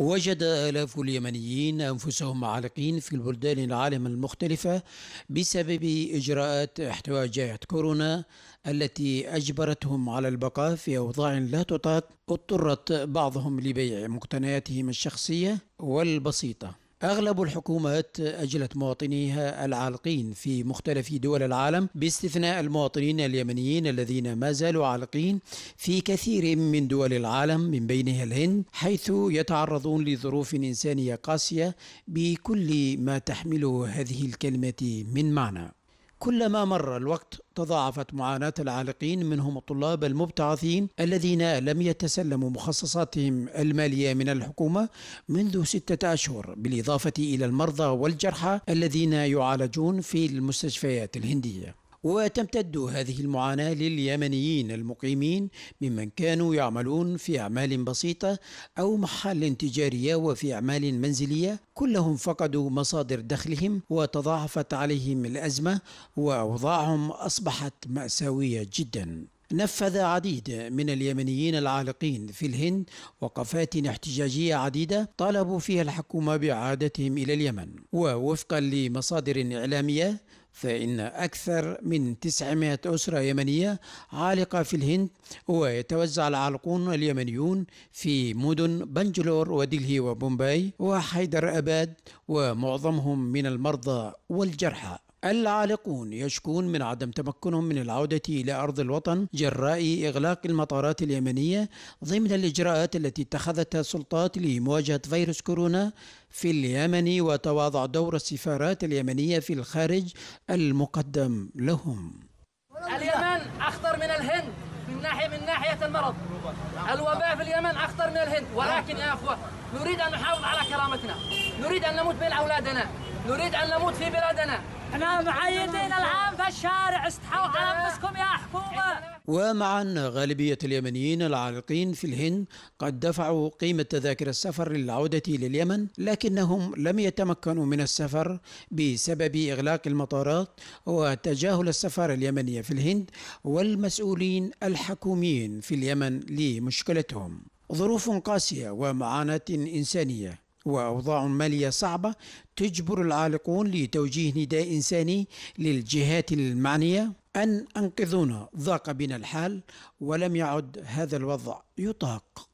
وجد آلاف اليمنيين أنفسهم عالقين في البلدان العالم المختلفة بسبب إجراءات احتواء جائحة كورونا التي أجبرتهم على البقاء في أوضاع لا تطاق اضطرت بعضهم لبيع مقتنياتهم الشخصية والبسيطة أغلب الحكومات أجلت مواطنيها العالقين في مختلف دول العالم باستثناء المواطنين اليمنيين الذين ما زالوا عالقين في كثير من دول العالم من بينها الهند حيث يتعرضون لظروف إنسانية قاسية بكل ما تحمله هذه الكلمة من معنى كلما مر الوقت تضاعفت معاناة العالقين منهم الطلاب المبتعثين الذين لم يتسلموا مخصصاتهم المالية من الحكومة منذ ستة أشهر بالإضافة إلى المرضى والجرحى الذين يعالجون في المستشفيات الهندية وتمتد هذه المعاناة لليمنيين المقيمين ممن كانوا يعملون في أعمال بسيطة أو محل تجارية وفي أعمال منزلية كلهم فقدوا مصادر دخلهم وتضاعفت عليهم الأزمة وأوضاعهم أصبحت مأساوية جداً نفذ عديد من اليمنيين العالقين في الهند وقفات احتجاجية عديدة طالبوا فيها الحكومة بعادتهم إلى اليمن ووفقا لمصادر إعلامية فإن أكثر من 900 أسرة يمنية عالقة في الهند ويتوزع العالقون اليمنيون في مدن بنجلور ودلهي وبومباي وحيدر أباد ومعظمهم من المرضى والجرحى العالقون يشكون من عدم تمكنهم من العودة إلى أرض الوطن جراء إغلاق المطارات اليمنية ضمن الإجراءات التي اتخذتها السلطات لمواجهة فيروس كورونا في اليمن وتواضع دور السفارات اليمنية في الخارج المقدم لهم اليمن أخطر من الهند من ناحية من ناحية المرض الوباء في اليمن أخطر من الهند ولكن يا أخوة نريد أن نحافظ على كرامتنا نريد أن نموت بين أولادنا نريد أن نموت في بلادنا احنا معيدين العام في الشارع استحوا على انفسكم يا حكومه ومعا غالبية اليمنيين العالقين في الهند قد دفعوا قيمة تذاكر السفر للعودة لليمن لكنهم لم يتمكنوا من السفر بسبب إغلاق المطارات وتجاهل السفارة اليمنية في الهند والمسؤولين الحكوميين في اليمن لمشكلتهم ظروف قاسية ومعاناة إنسانية وأوضاع مالية صعبة تجبر العالقون لتوجيه نداء إنساني للجهات المعنية أن أنقذونا ضاق بنا الحال ولم يعد هذا الوضع يطاق